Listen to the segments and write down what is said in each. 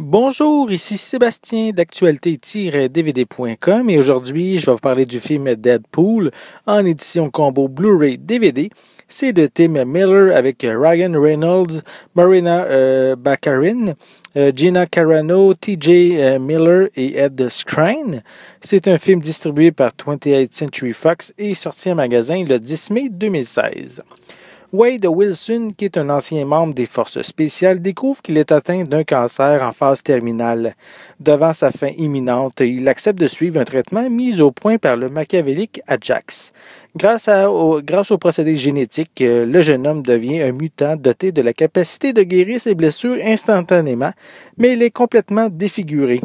Bonjour, ici Sébastien d'actualité-dvd.com et aujourd'hui je vais vous parler du film Deadpool en édition combo Blu-ray DVD. C'est de Tim Miller avec Ryan Reynolds, Marina euh, euh Gina Carano, TJ euh, Miller et Ed Skrein. C'est un film distribué par 28th Century Fox et sorti en magasin le 10 mai 2016. Wade Wilson, qui est un ancien membre des forces spéciales, découvre qu'il est atteint d'un cancer en phase terminale. Devant sa fin imminente, il accepte de suivre un traitement mis au point par le machiavélique Ajax. Grâce, grâce au procédé génétique, euh, le jeune homme devient un mutant doté de la capacité de guérir ses blessures instantanément, mais il est complètement défiguré.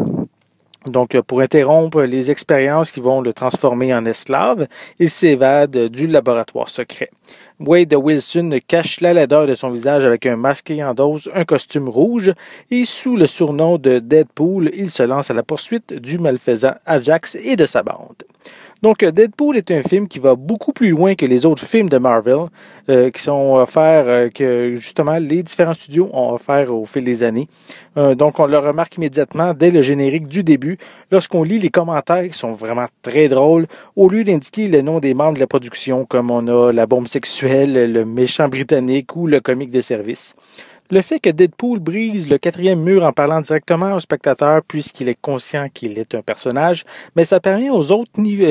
Donc, euh, pour interrompre les expériences qui vont le transformer en esclave, il s'évade du laboratoire secret. Wade Wilson cache la laideur de son visage avec un masque et dose, un costume rouge, et sous le surnom de Deadpool, il se lance à la poursuite du malfaisant Ajax et de sa bande. Donc, euh, Deadpool est un film qui va beaucoup plus loin que les autres films de Marvel euh, qui sont offerts, euh, que justement les différents studios ont offert au fil des années. Euh, donc, on le remarque immédiatement dès le générique du début, lorsqu'on lit les commentaires qui sont vraiment très drôles, au lieu d'indiquer le nom des membres de la production, comme on a la bombe sexuelle, le méchant britannique ou le comique de service. Le fait que Deadpool brise le quatrième mur en parlant directement au spectateur puisqu'il est conscient qu'il est un personnage, mais ça permet aux autres euh,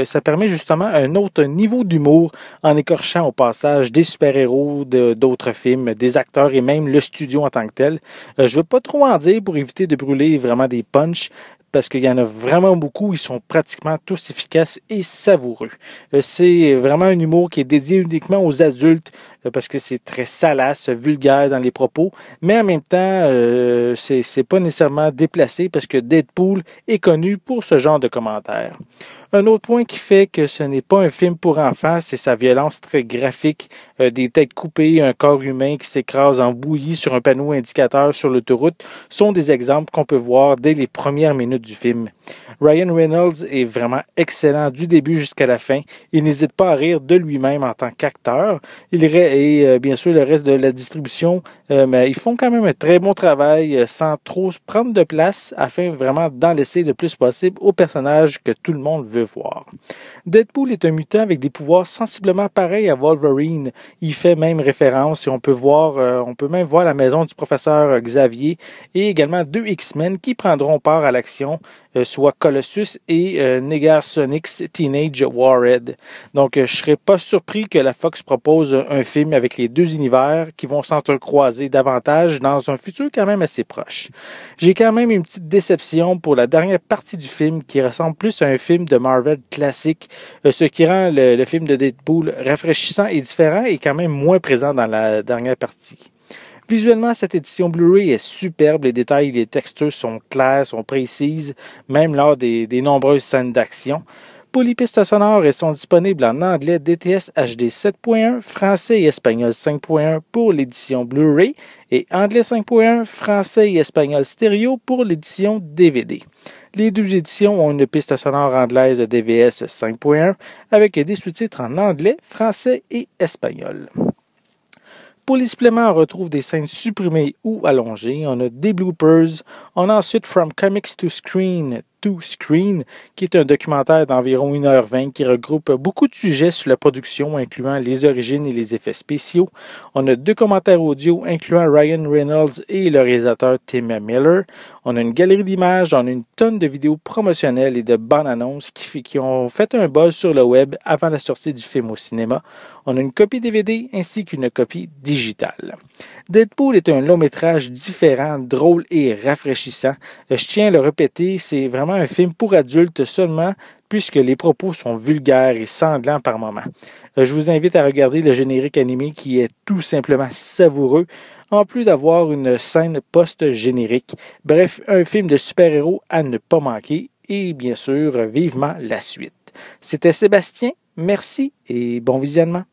euh, ça permet justement un autre niveau d'humour en écorchant au passage des super-héros d'autres films, des acteurs et même le studio en tant que tel. Euh, je veux pas trop en dire pour éviter de brûler vraiment des punchs, parce qu'il y en a vraiment beaucoup. Ils sont pratiquement tous efficaces et savoureux. C'est vraiment un humour qui est dédié uniquement aux adultes. Euh, parce que c'est très salace, vulgaire dans les propos, mais en même temps, euh, c'est pas nécessairement déplacé parce que Deadpool est connu pour ce genre de commentaires. Un autre point qui fait que ce n'est pas un film pour enfants, c'est sa violence très graphique, euh, des têtes coupées, un corps humain qui s'écrase en bouillie sur un panneau indicateur sur l'autoroute, sont des exemples qu'on peut voir dès les premières minutes du film. Ryan Reynolds est vraiment excellent du début jusqu'à la fin. Il n'hésite pas à rire de lui-même en tant qu'acteur. Il, et euh, bien sûr le reste de la distribution. Euh, mais ils font quand même un très bon travail euh, sans trop prendre de place afin vraiment d'en laisser le plus possible aux personnages que tout le monde veut voir. Deadpool est un mutant avec des pouvoirs sensiblement pareils à Wolverine. Il fait même référence et on peut voir, on peut même voir la maison du professeur Xavier et également deux X-Men qui prendront part à l'action. Euh, soit Colossus et euh, Negasonics Teenage Warhead. Donc, euh, je serais pas surpris que la Fox propose un film avec les deux univers qui vont s'entrecroiser davantage dans un futur quand même assez proche. J'ai quand même une petite déception pour la dernière partie du film qui ressemble plus à un film de Marvel classique, ce qui rend le film de Deadpool rafraîchissant et différent et quand même moins présent dans la dernière partie. Visuellement, cette édition Blu-ray est superbe. Les détails et les textures sont clairs, sont précises, même lors des, nombreuses scènes d'action. Pour les pistes sonores, elles sont disponibles en anglais DTS HD 7.1, français et espagnol 5.1 pour l'édition Blu-ray et anglais 5.1, français et espagnol stéréo pour l'édition DVD. Les deux éditions ont une piste sonore anglaise DVS 5.1 avec des sous-titres en anglais, français et espagnol. Pour les suppléments, on retrouve des scènes supprimées ou allongées. On a des bloopers. On a ensuite From Comics to Screen, Screen, qui est un documentaire d'environ 1h20 qui regroupe beaucoup de sujets sur la production, incluant les origines et les effets spéciaux. On a deux commentaires audio, incluant Ryan Reynolds et le réalisateur Tim Miller. On a une galerie d'images, on a une tonne de vidéos promotionnelles et de bonnes annonces qui, qui ont fait un buzz sur le web avant la sortie du film au cinéma. On a une copie DVD ainsi qu'une copie digitale. Deadpool est un long métrage différent, drôle et rafraîchissant. Je tiens à le répéter, c'est vraiment un film pour adultes seulement, puisque les propos sont vulgaires et sanglants par moments. Euh, je vous invite à regarder le générique animé qui est tout simplement savoureux, en plus d'avoir une scène post-générique. Bref, un film de super-héros à ne pas manquer, et bien sûr, vivement la suite. C'était Sébastien, merci et bon visionnement.